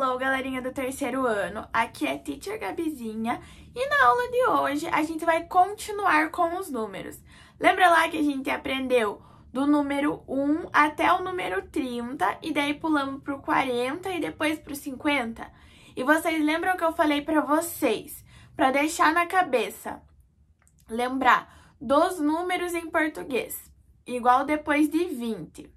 Hello, galerinha do terceiro ano! Aqui é Teacher Gabizinha e na aula de hoje a gente vai continuar com os números. Lembra lá que a gente aprendeu do número 1 até o número 30 e daí pulamos para o 40 e depois para o 50? E vocês lembram que eu falei para vocês, para deixar na cabeça, lembrar dos números em português, igual depois de 20.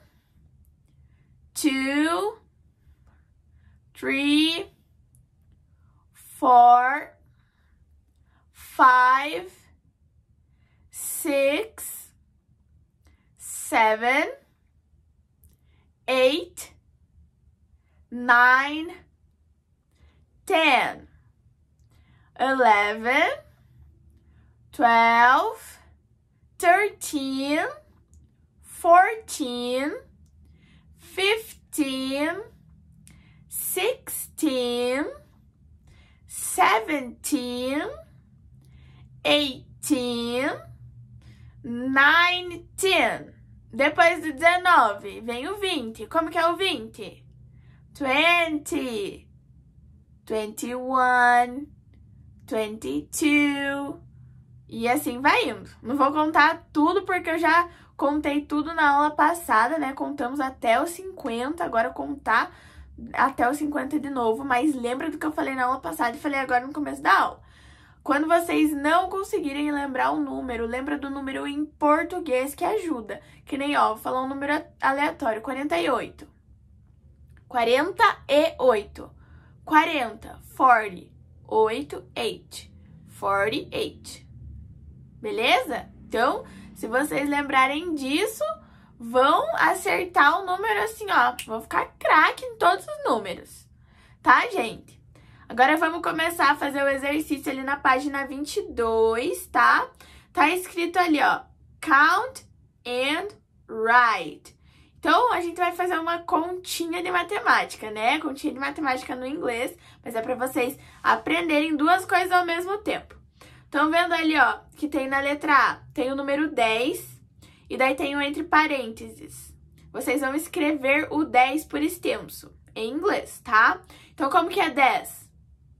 two, three, four, five, six, seven, eight, nine, ten, eleven, twelve, thirteen, fourteen. 20. 10. Depois do 19, vem o 20. Como que é o 20? 20. 21. 22. E assim vai indo. Não vou contar tudo porque eu já contei tudo na aula passada, né? Contamos até o 50, agora contar até o 50 de novo, mas lembra do que eu falei na aula passada e falei agora no começo da aula. Quando vocês não conseguirem lembrar o um número, lembra do número em português que ajuda. Que nem, ó, falar um número aleatório, 48. 48. 40, oito, 8, 8. 48. Beleza? Então, se vocês lembrarem disso, vão acertar o número assim, ó. Vão ficar craque em todos os números. Tá, gente? Agora vamos começar a fazer o exercício ali na página 22, tá? Tá escrito ali, ó, count and write. Então, a gente vai fazer uma continha de matemática, né? Continha de matemática no inglês, mas é para vocês aprenderem duas coisas ao mesmo tempo. Estão vendo ali, ó, que tem na letra A, tem o número 10 e daí tem o entre parênteses. Vocês vão escrever o 10 por extenso, em inglês, tá? Então, como que é 10?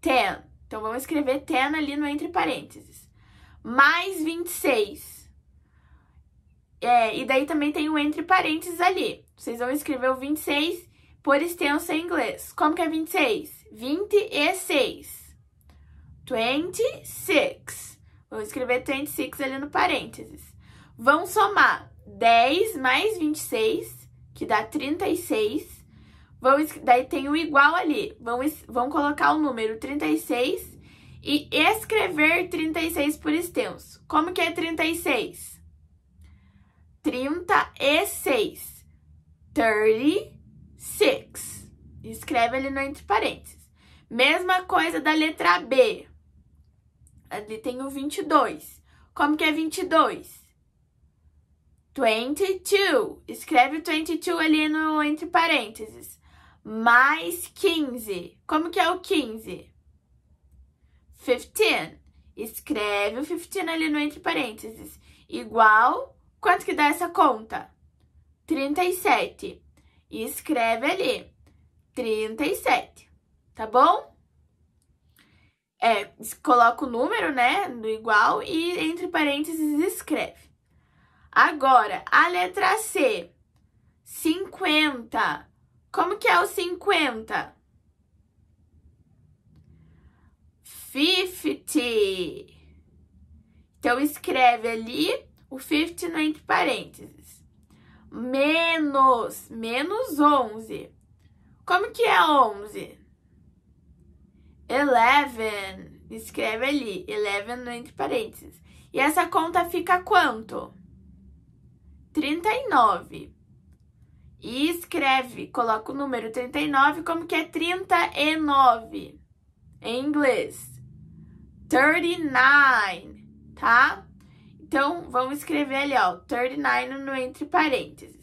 ten. Então, vamos escrever ten ali no entre parênteses. Mais 26. É, e daí também tem o um entre parênteses ali. Vocês vão escrever o 26 por extenso em inglês. Como que é 26? 26. 26. Vou escrever 26 ali no parênteses. Vão somar 10 mais 26, que dá 36 Vão, daí tem o igual ali. Vão, vão colocar o número 36 e escrever 36 por extenso. Como que é 36? 36. 36. Escreve ali no entre parênteses. Mesma coisa da letra B. Ali tem o 22. Como que é 22? 22. Escreve 22 ali no entre parênteses mais 15. Como que é o 15? 15. Escreve o 15 ali no entre parênteses. Igual, quanto que dá essa conta? 37. E escreve ali, 37, tá bom? É, coloca o número, né, no igual e entre parênteses escreve. Agora, a letra C, 50. 50. Como que é o 50? 50. Então, escreve ali o 50 entre parênteses. Menos, menos 11. Como que é 11? 11. Escreve ali, 11 entre parênteses. E essa conta fica quanto? 39. 39. E escreve, coloca o número 39 como que é 39 em inglês. 39, tá? Então, vamos escrever ali, ó, 39 no entre parênteses.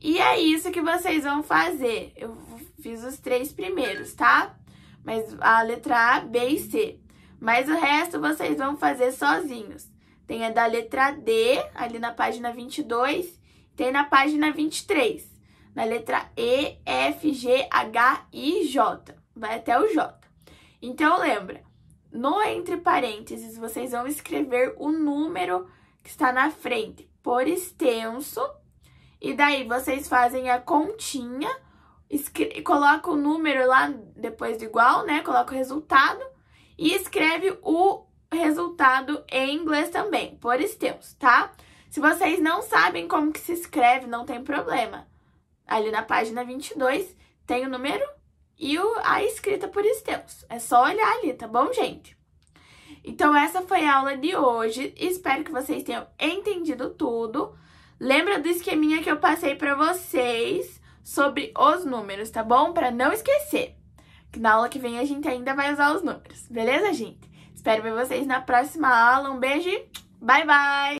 E é isso que vocês vão fazer. Eu fiz os três primeiros, tá? Mas a letra A, B e C. Mas o resto vocês vão fazer sozinhos. Tem a da letra D, ali na página 22, tem na página 23, na letra E, F, G, H, I, J. Vai até o J. Então, lembra, no entre parênteses, vocês vão escrever o número que está na frente por extenso. E daí, vocês fazem a continha, coloca o número lá depois do igual, né? Coloca o resultado e escreve o resultado em inglês também, por extenso, tá? Se vocês não sabem como que se escreve, não tem problema. Ali na página 22 tem o número e a escrita por Esteus. É só olhar ali, tá bom, gente? Então, essa foi a aula de hoje. Espero que vocês tenham entendido tudo. Lembra do esqueminha que eu passei para vocês sobre os números, tá bom? Para não esquecer. Que na aula que vem a gente ainda vai usar os números. Beleza, gente? Espero ver vocês na próxima aula. Um beijo e bye bye!